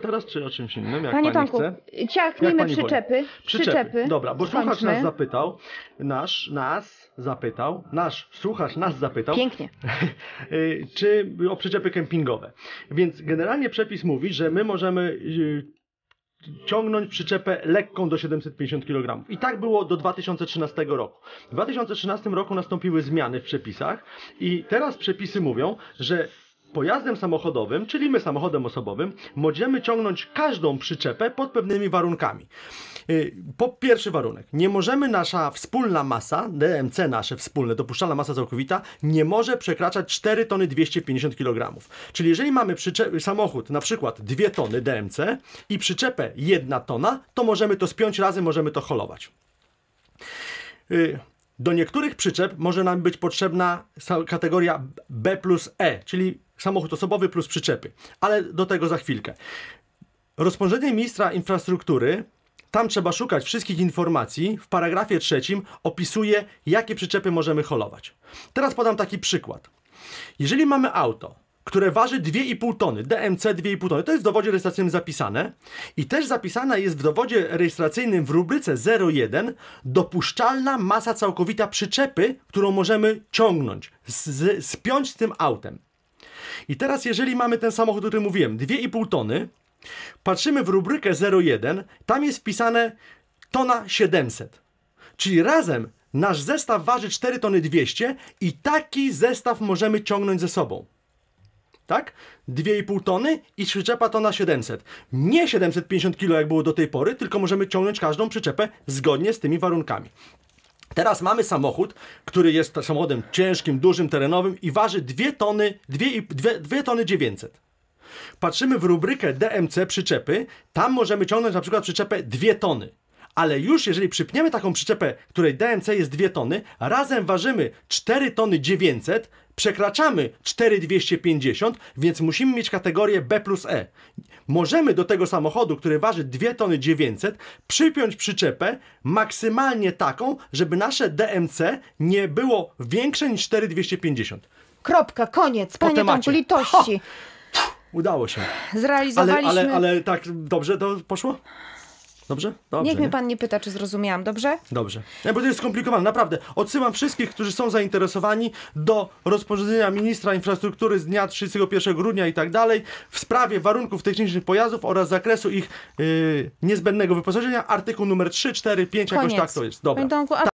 teraz, czy o czymś innym? Jak Panie pani Tomku, chce? ciachnijmy przyczepy, przyczepy, przyczepy. Dobra, bo Skończmy. słuchacz nas zapytał, nasz, nas zapytał, nasz słuchacz nas zapytał. Pięknie. Y, czy o przyczepy kempingowe. Więc generalnie przepis mówi, że my możemy y, ciągnąć przyczepę lekką do 750 kg. I tak było do 2013 roku. W 2013 roku nastąpiły zmiany w przepisach i teraz przepisy mówią, że Pojazdem samochodowym, czyli my samochodem osobowym, możemy ciągnąć każdą przyczepę pod pewnymi warunkami. Y, po pierwszy warunek, nie możemy nasza wspólna masa, DMC nasze wspólne, dopuszczalna masa całkowita, nie może przekraczać 4 tony 250 kg. Czyli jeżeli mamy samochód na przykład 2 tony DMC i przyczepę 1 tona, to możemy to spiąć razem, możemy to holować. Y, do niektórych przyczep może nam być potrzebna kategoria B plus E, czyli samochód osobowy plus przyczepy. Ale do tego za chwilkę. Rozporządzenie ministra infrastruktury tam trzeba szukać wszystkich informacji. W paragrafie trzecim opisuje, jakie przyczepy możemy holować. Teraz podam taki przykład. Jeżeli mamy auto, które waży 2,5 tony, DMC 2,5 tony, to jest w dowodzie rejestracyjnym zapisane i też zapisana jest w dowodzie rejestracyjnym w rubryce 01 dopuszczalna masa całkowita przyczepy, którą możemy ciągnąć, z, spiąć z tym autem. I teraz, jeżeli mamy ten samochód, o którym mówiłem, 2,5 tony, patrzymy w rubrykę 01, tam jest wpisane tona 700. Czyli razem nasz zestaw waży 4 tony 200 i taki zestaw możemy ciągnąć ze sobą. Tak? 2,5 tony i przyczepa tona 700. Nie 750 kg jak było do tej pory, tylko możemy ciągnąć każdą przyczepę zgodnie z tymi warunkami. Teraz mamy samochód, który jest samochodem ciężkim, dużym, terenowym i waży 2 tony, 2, 2, 2 tony 900. Patrzymy w rubrykę DMC przyczepy, tam możemy ciągnąć na przykład przyczepę 2 tony. Ale już jeżeli przypniemy taką przyczepę, której DMC jest 2 tony, razem ważymy 4 tony 900, przekraczamy 4,250, więc musimy mieć kategorię B plus E. Możemy do tego samochodu, który waży 2 tony 900, przypiąć przyczepę maksymalnie taką, żeby nasze DMC nie było większe niż 4,250. Kropka, koniec, panie Tomku, litości. Ho! Udało się. Zrealizowaliśmy... Ale, ale, ale tak dobrze to poszło? Dobrze? Dobrze Niech nie? mnie pan nie pyta, czy zrozumiałam, dobrze? Dobrze. No bo to jest skomplikowane, naprawdę. Odsyłam wszystkich, którzy są zainteresowani do rozporządzenia ministra infrastruktury z dnia 31 grudnia i tak dalej w sprawie warunków technicznych pojazdów oraz zakresu ich yy, niezbędnego wyposażenia. Artykuł numer 3, 4, 5, Koniec. jakoś tak to jest. Dobra.